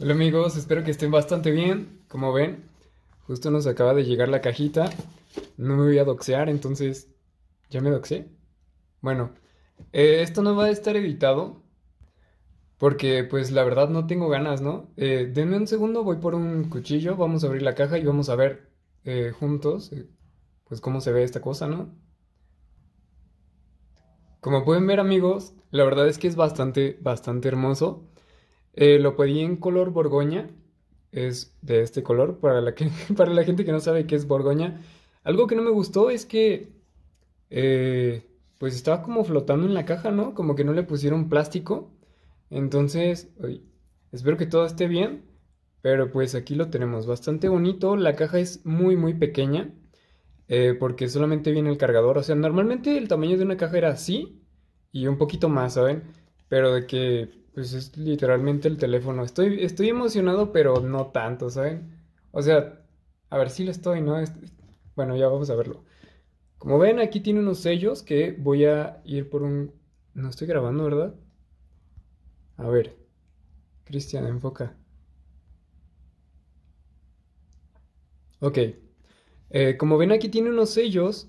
Hola amigos, espero que estén bastante bien. Como ven, justo nos acaba de llegar la cajita. No me voy a doxear, entonces... ¿Ya me doxé? Bueno, eh, esto no va a estar editado. Porque pues la verdad no tengo ganas, ¿no? Eh, denme un segundo, voy por un cuchillo, vamos a abrir la caja y vamos a ver eh, juntos pues cómo se ve esta cosa, ¿no? Como pueden ver amigos, la verdad es que es bastante, bastante hermoso. Eh, lo pedí en color borgoña, es de este color, para la, para la gente que no sabe qué es borgoña. Algo que no me gustó es que, eh, pues estaba como flotando en la caja, ¿no? Como que no le pusieron plástico. Entonces, espero que todo esté bien, pero pues aquí lo tenemos, bastante bonito. La caja es muy, muy pequeña. Eh, porque solamente viene el cargador. O sea, normalmente el tamaño de una caja era así y un poquito más, ¿saben? Pero de que pues es literalmente el teléfono. Estoy, estoy emocionado, pero no tanto, ¿saben? O sea, a ver si sí lo estoy, ¿no? Este, bueno, ya vamos a verlo. Como ven, aquí tiene unos sellos que voy a ir por un... No estoy grabando, ¿verdad? A ver. Cristian, enfoca. Ok. Eh, como ven, aquí tiene unos sellos.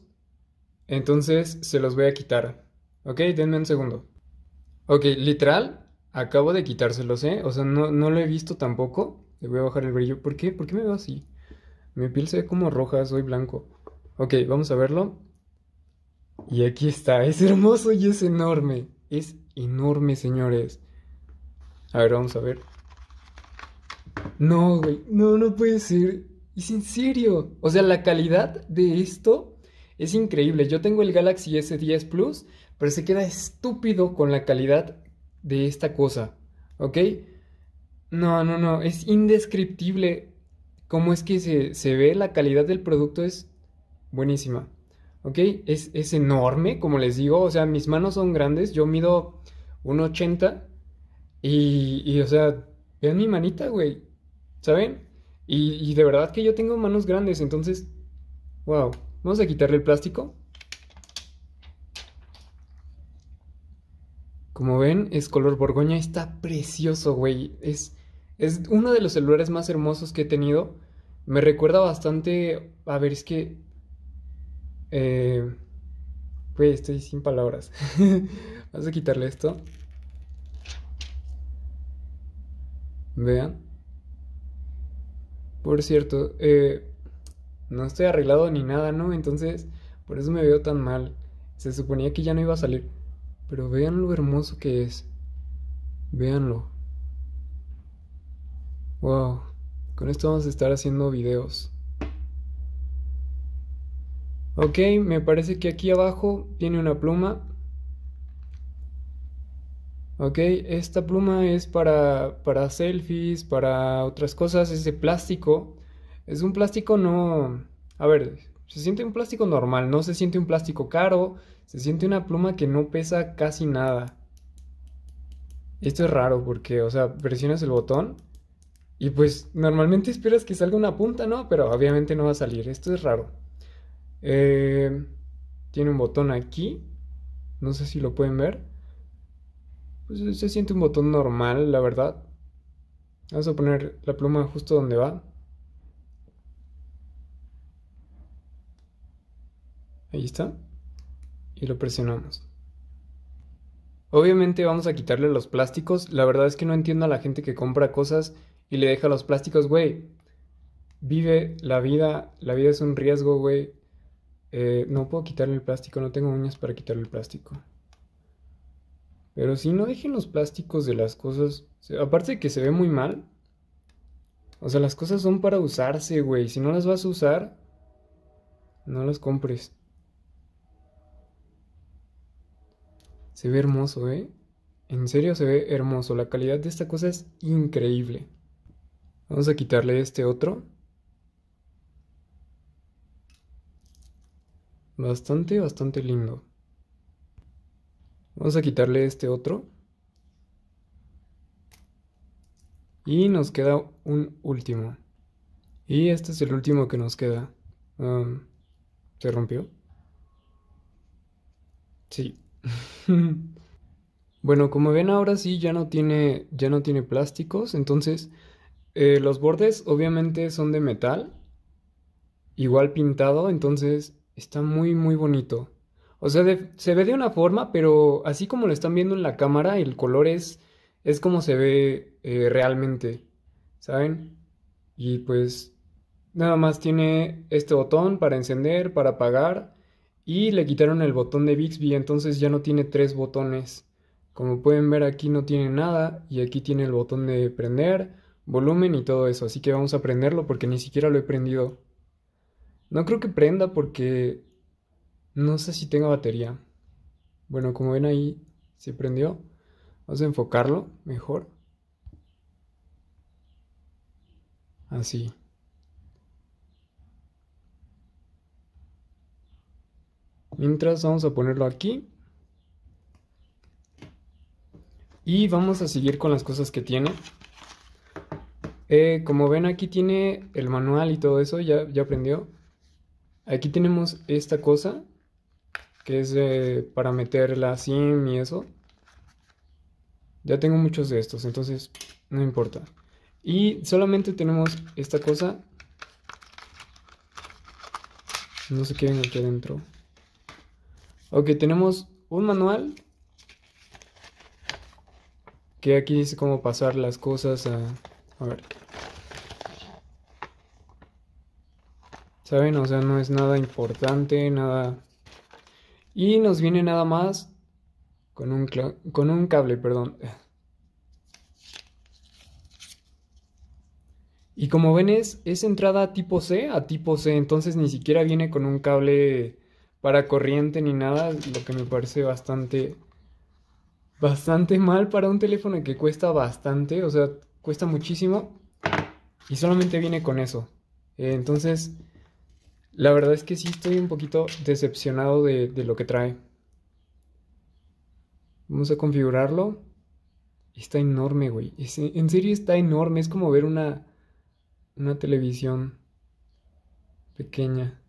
Entonces se los voy a quitar. Ok, denme un segundo. Ok, literal, Acabo de quitárselos, ¿eh? O sea, no, lo he visto tampoco. Le voy a bajar el brillo. ¿Por qué? ¿Por qué me veo así? Mi piel se ve como roja, soy blanco. Ok, vamos a verlo. Y aquí está, es hermoso y es enorme. Es enorme, señores. A ver, vamos a ver. No, güey, no, no puede ser. Es en serio. O sea, la calidad de esto es increíble. Yo tengo el Galaxy S10 Plus, pero se queda estúpido con la calidad de esta cosa, ¿ok? No, no, no, es indescriptible cómo es que se, ve, la calidad del producto es buenísima, ¿ok? Es, es, enorme, como les digo, o sea, mis manos son grandes, yo mido 1,80 y, y, o sea, vean mi manita, güey, ¿saben? Y, y de verdad que yo tengo manos grandes, entonces, wow, vamos a quitarle el plástico. Como ven, es color borgoña, está precioso, güey. Es, es uno de los celulares más hermosos que he tenido. Me recuerda bastante... A ver, es que... Eh, güey, estoy sin palabras. Vamos a quitarle esto. Vean. Por cierto, eh, no estoy arreglado ni nada, ¿no? Entonces, por eso me veo tan mal. Se suponía que ya no iba a salir. Pero vean lo hermoso que es. Veanlo. Wow. Con esto vamos a estar haciendo videos. Ok, me parece que aquí abajo tiene una pluma. Ok, esta pluma es para, para selfies, para otras cosas, es de plástico. Es un plástico no... A ver, se siente un plástico normal, no se siente un plástico caro, se siente una pluma que no pesa casi nada. Esto es raro porque, o sea, presionas el botón y pues normalmente esperas que salga una punta, ¿no? Pero obviamente no va a salir, esto es raro. Eh, tiene un botón aquí, no sé si lo pueden ver. Pues se siente un botón normal, la verdad. Vamos a poner la pluma justo donde va. Ahí Y lo presionamos. Obviamente vamos a quitarle los plásticos. La verdad es que no entiendo a la gente que compra cosas y le deja los plásticos, güey. Vive la vida. La vida es un riesgo, güey. Eh, no puedo quitarle el plástico. No tengo uñas para quitarle el plástico. Pero si no dejen los plásticos de las cosas. Aparte de que se ve muy mal. O sea, las cosas son para usarse, güey. Si no las vas a usar, no las compres. Se ve hermoso, ¿eh? En serio se ve hermoso. La calidad de esta cosa es increíble. Vamos a quitarle este otro. Bastante, bastante lindo. Vamos a quitarle este otro. Y nos queda un último. Y este es el último que nos queda. Ah, ¿Se rompió? Sí, bueno, como ven ahora sí ya no tiene, ya no tiene plásticos, entonces eh, los bordes obviamente son de metal, igual pintado, entonces está muy muy bonito. O sea, se ve de una forma, pero así como lo están viendo en la cámara, el color es, es como se ve eh, realmente, ¿saben? Y pues nada más tiene este botón para encender, para apagar y le quitaron el botón de Bixby, entonces ya no tiene tres botones. Como pueden ver aquí no tiene nada y aquí tiene el botón de prender, volumen y todo eso. Así que vamos a prenderlo porque ni siquiera lo he prendido. No creo que prenda porque no sé si tenga batería. Bueno, como ven ahí se prendió. Vamos a enfocarlo mejor. Así. mientras vamos a ponerlo aquí. Y vamos a seguir con las cosas que tiene. Eh, como ven aquí tiene el manual y todo eso, ya, ya aprendió. Aquí tenemos esta cosa, que es eh, para meter la SIM y eso. Ya tengo muchos de estos, entonces no importa. Y solamente tenemos esta cosa. No sé qué aquí adentro. Ok, tenemos un manual que aquí dice cómo pasar las cosas a... A ver. ¿Saben? O sea, no es nada importante, nada... Y nos viene nada más con un, con un cable, perdón. Y como ven es entrada tipo C a tipo C, entonces ni siquiera viene con un cable para corriente ni nada, lo que me parece bastante bastante mal para un teléfono que cuesta bastante, o sea, cuesta muchísimo y solamente viene con eso. Eh, entonces, la verdad es que sí estoy un poquito decepcionado de, lo que trae. Vamos a configurarlo. Está enorme, güey. en serio está enorme. Es como ver una, una televisión pequeña.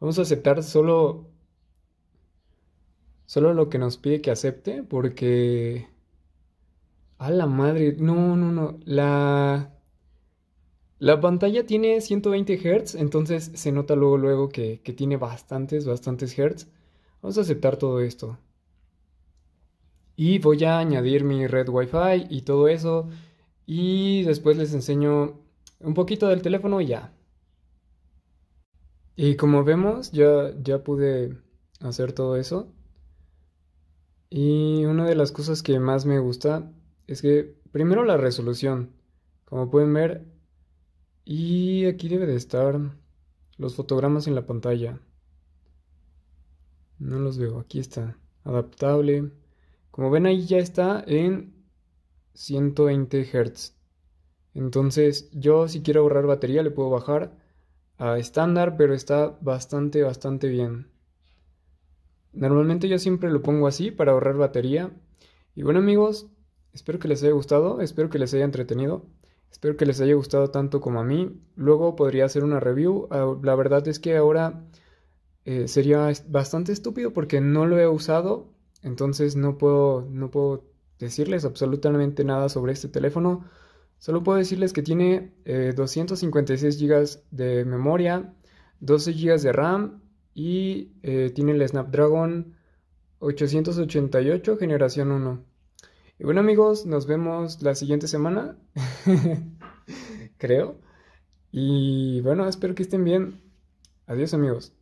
Vamos a aceptar solo, solo lo que nos pide que acepte, porque... A la madre, no, no, no, la... La pantalla tiene 120 Hz, entonces se nota luego, luego que, que tiene bastantes, bastantes Hz. Vamos a aceptar todo esto. Y voy a añadir mi red Wi-Fi y todo eso. Y después les enseño un poquito del teléfono y ya. Y como vemos, ya, ya pude hacer todo eso. Y una de las cosas que más me gusta es que, primero la resolución, como pueden ver, y aquí debe de estar los fotogramas en la pantalla. No los veo, aquí está, adaptable. Como ven ahí ya está en 120 Hz. Entonces yo si quiero ahorrar batería le puedo bajar estándar, pero está bastante, bastante bien. Normalmente yo siempre lo pongo así para ahorrar batería. Y bueno amigos, espero que les haya gustado, espero que les haya entretenido, espero que les haya gustado tanto como a mí. Luego podría hacer una review. Ah, la verdad es que ahora eh, sería bastante estúpido porque no lo he usado, entonces no puedo, no puedo decirles absolutamente nada sobre este teléfono. Solo puedo decirles que tiene 256 eh, GB de memoria, 12 GB de RAM y eh, tiene el Snapdragon 888 generación 1. Y bueno amigos, nos vemos la siguiente semana, creo. Y bueno, espero que estén bien. Adiós amigos.